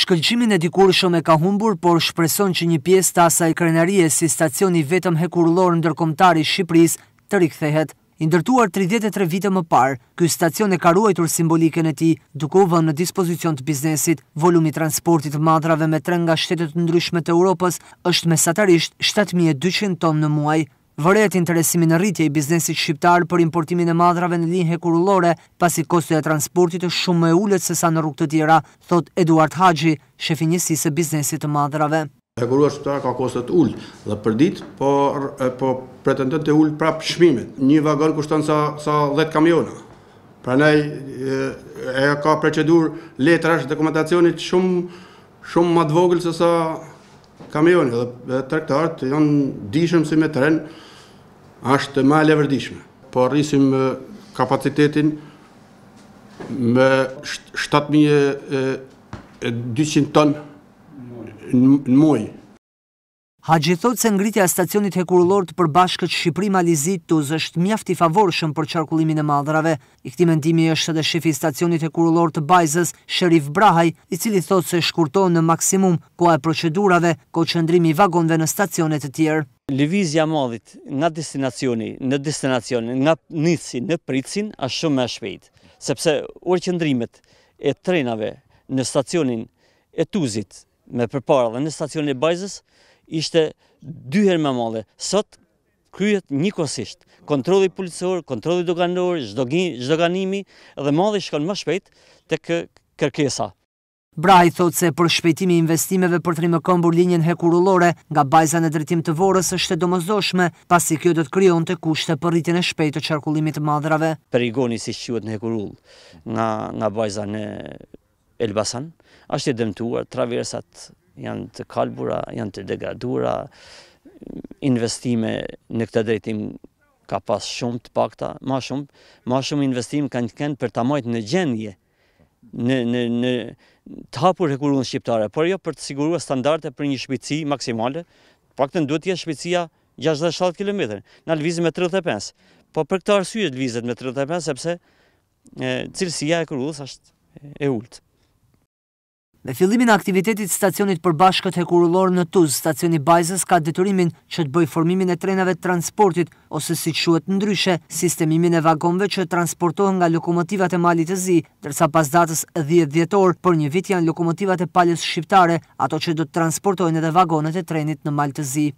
Shkëllqimin e dikur shumë e ka humbur, por shpreson që një pjesë të asaj krenarie si stacioni vetëm hekurlor në dërkomtari Shqipëris të rikthehet. Indërtuar 33 vite më parë, këj stacion e ka ruajtur simbolike në ti, dukovë në dispozicion të biznesit, volumi transportit madrave me tren nga shtetet ndryshme të Europës është mesatarisht 7200 ton në muaj, vëret interesimin në rritje i biznesit shqiptar për importimin e madrave në linjë kurullore, pasi i kostu e transportit është shumë me ullet se sa në rukë të tjera, thot Eduard Haji, shefi e biznesit të madrave. E shqiptar ka kostet ullë dhe për dit, po pretendent e po ullë prap shmimet. Një vagon kushtën sa 10 kamiona. Pra ne e ka precedur letrash dhe dokumentacionit shumë Shumë matë vogëlë se sa kamioni. dhe trektartë janë dishëm si me trenë është të e vërdishme, po rrisim kapacitetin me 7200 ton në muaj. Haji thot se ngritja stacionit hekurullor të përbashkët Shqipri malizit të është mjaft i favorshëm për qarkullimin e madhrave. I këti mendimi është edhe shefi stacionit hekurullor të Bajzës, Sherif Brahaj, i cili thot se shkurton në maksimum koa e procedurave ko qëndrimi vagonve në stacionet të tjerë. Livizja madhit nga destinacioni, në destinacioni, nga nisi, në pricin, është shumë me shpejt. Sepse orë qëndrimet e trenave në stacionin e tuzit me përpara dhe në stacionin e bajzës, ishte dyher me madhe. Sot, kryet një kosisht. Kontrolli policor, kontrolli doganor, zhdoganimi, dhe madhe shkon më shpejt të kërkesa. Braj thot se për shpejtimi investimeve për të rime këmbur linjen hekurullore nga bajza në drejtim të vorës është e domozoshme, pasi kjo do të kryon të kushte për rritjen e shpejt të qarkullimit madrave. Perigoni si shqyët në hekurull nga, nga bajza në Elbasan, është i dëmtuar, traversat janë të kalbura, janë të degradura, investime në këtë drejtim ka pas shumë të pakta, ma shumë, ma shumë investim kanë të kënë për të majtë në gjendje, në, në, në, të hapur hekurun shqiptare, por jo për të sigurua standarte për një shpici maksimale, pak të nduhet jeshtë shpicia 67 km, në lëvizit me 35 Po për këtë arsujet lëvizit me 35 sepse cilësia e kërullës është e ullët. Me fillimin e aktivitetit stacionit përbashkët hekurullor në Tuz, stacioni Bajzës ka detyrimin që të bëj formimin e trenave të transportit ose si quhet ndryshe, sistemimin e vagonëve që transportohen nga lokomotivat e malit të zi, ndërsa pas datës 10 dhjetor për një vit janë lokomotivat e palës shqiptare, ato që do të transportojnë edhe vagonet e trenit në mal të zi.